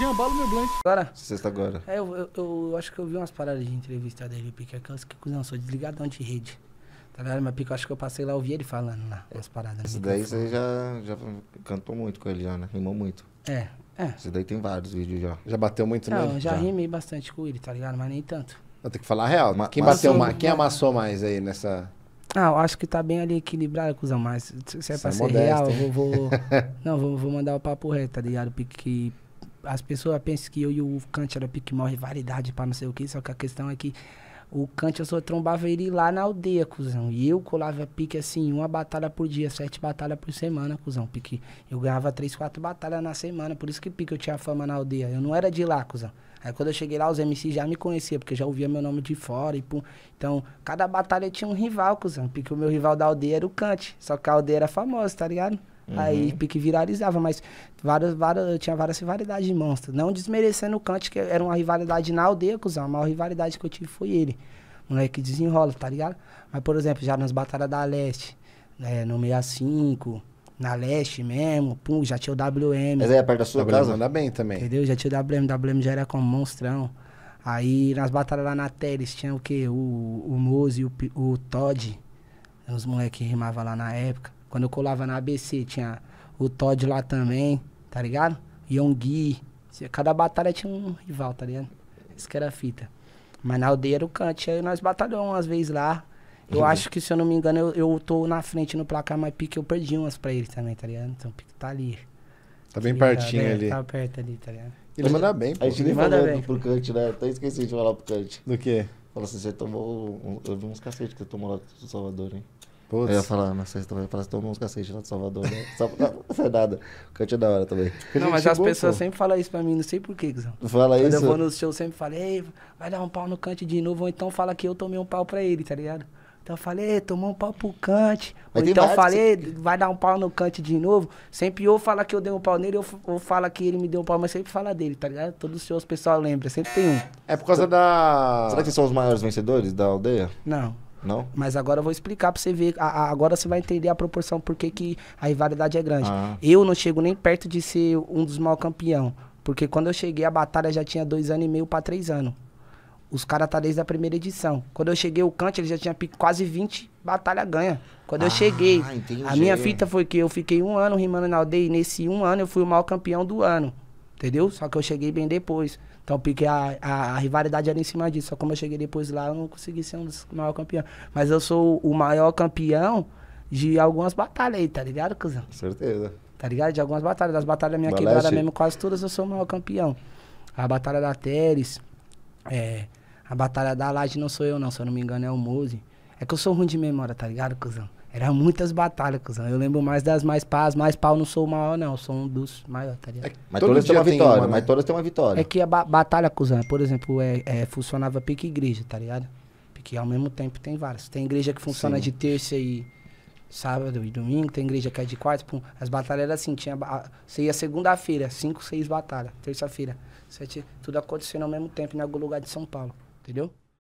Jambalo meu blunt. Agora? Sexta agora. É, eu, eu, eu, acho que eu vi umas paradas de entrevista dele, porque é Aquelas que, cuzão, sou desligadão de rede. Tá ligado? Mas pico, acho que eu passei lá, ouvi ele falando lá, umas paradas. daí você já, já cantou muito com ele já, né? Rimou muito. É, é. daí tem vários vídeos já. Já bateu muito Não, nele? Já, já rimei bastante com ele, tá ligado? Mas nem tanto. Eu tenho que falar a real. Quem bateu Quem amassou mais aí nessa. Ah, eu acho que tá bem ali equilibrado, cuzão. Mas se é pra é ser real, eu vou. vou... não, vou, vou mandar o papo reto, tá ligado? Porque as pessoas pensam que eu e o Kant era pique morre rivalidade para não sei o que, só que a questão é que o Kant eu só trombava ele lá na aldeia, cuzão. E eu colava pique assim, uma batalha por dia, sete batalhas por semana, cuzão. Pique. Eu ganhava três, quatro batalhas na semana, por isso que pique eu tinha fama na aldeia. Eu não era de lá, cuzão. Aí quando eu cheguei lá, os MC já me conheciam, porque já ouvia meu nome de fora e pum. Então, cada batalha tinha um rival, cuzão. Porque o meu rival da aldeia era o Kant. Só que a aldeia era famosa, tá ligado? Uhum. Aí pique viralizava, mas várias, várias, tinha várias rivalidades de monstros. Não desmerecendo o Kant, que era uma rivalidade na aldeia, cuzão. A maior rivalidade que eu tive foi ele. moleque desenrola, tá ligado? Mas, por exemplo, já nas batalhas da Leste, né, no 65, na Leste mesmo, pum, já tinha o WM. Mas aí é perto da sua WM casa? Anda bem também. Entendeu? Já tinha o WM, WM já era como monstrão. Aí nas batalhas lá na Teles tinha o quê? O, o Mose, o, o Todd. Os moleques rimavam lá na época. Quando eu colava na ABC, tinha o Todd lá também, tá ligado? Yongui. Cada batalha tinha um rival, tá ligado? Isso que era a fita. Mas na aldeia era o cante. Aí nós batalhamos umas vezes lá. Eu uhum. acho que, se eu não me engano, eu, eu tô na frente no placar, mas pique eu perdi umas pra ele também, tá ligado? Então pique tá ali. Tá bem tá pertinho ali. Tá perto ali, tá ligado? Ele manda bem, pô. A gente nem falou pro Kant, né? Até esqueci de falar pro Kant. Do quê? Fala assim, você tomou um, eu vi uns cacete que você tomou lá do Salvador, hein? Putz. Eu ia falar, mas vocês também parece tomam uns cacete lá de Salvador, né? Só pra não nada. O é da hora também. Não, mas as pessoas sempre falam isso pra mim, não sei porquê, Guizão. Fala Quando isso? Quando eu vou no show, sempre falo, vai dar um pau no Cante de novo, ou então fala que eu tomei um pau pra ele, tá ligado? Então eu falei, tomou um pau pro Cante. Ou então eu falei, vai dar um pau no Cante de novo. Sempre ou fala que eu dei um pau nele, ou, ou fala que ele me deu um pau, mas sempre fala dele, tá ligado? Todos os shows o pessoal lembra, sempre tem um. É por causa então... da... Será que são os maiores vencedores da aldeia? Não. Não? Mas agora eu vou explicar pra você ver. A, a, agora você vai entender a proporção porque que a rivalidade é grande. Ah. Eu não chego nem perto de ser um dos maiores campeão. Porque quando eu cheguei, a batalha já tinha dois anos e meio para três anos. Os caras tá desde a primeira edição. Quando eu cheguei, o Kant ele já tinha quase 20 batalha ganha. Quando ah, eu cheguei, entendi. a minha fita foi que eu fiquei um ano rimando na aldeia e nesse um ano eu fui o maior campeão do ano. Entendeu? Só que eu cheguei bem depois. Então, porque a, a, a, rivalidade era em cima disso. Só como eu cheguei depois lá, eu não consegui ser um dos maiores campeões. Mas eu sou o maior campeão de algumas batalhas aí, tá ligado, cuzão? certeza. Tá ligado? De algumas batalhas. Das batalhas da minha quebrada mesmo, quase todas eu sou o maior campeão. A batalha da Teres, é, a batalha da Laje não sou eu não, se eu não me engano é o Mose. É que eu sou ruim de memória, tá ligado, cuzão? Era muitas batalhas, cuzão. Eu lembro mais das mais pá. mais pau não sou o maior, não. Sou um dos maiores, tá ligado? É, mas Todo todas têm uma vitória. Uma, né? Mas todas têm uma vitória. É que a ba batalha, cuzão, por exemplo, é, é, funcionava pique igreja, tá ligado? Porque ao mesmo tempo tem várias. Tem igreja que funciona Sim. de terça e sábado e domingo. Tem igreja que é de quarta. Pum. As batalhas eram assim. Tinha, você ia segunda-feira, cinco, seis batalhas. Terça-feira, sete. Tudo acontecendo ao mesmo tempo em algum lugar de São Paulo, entendeu?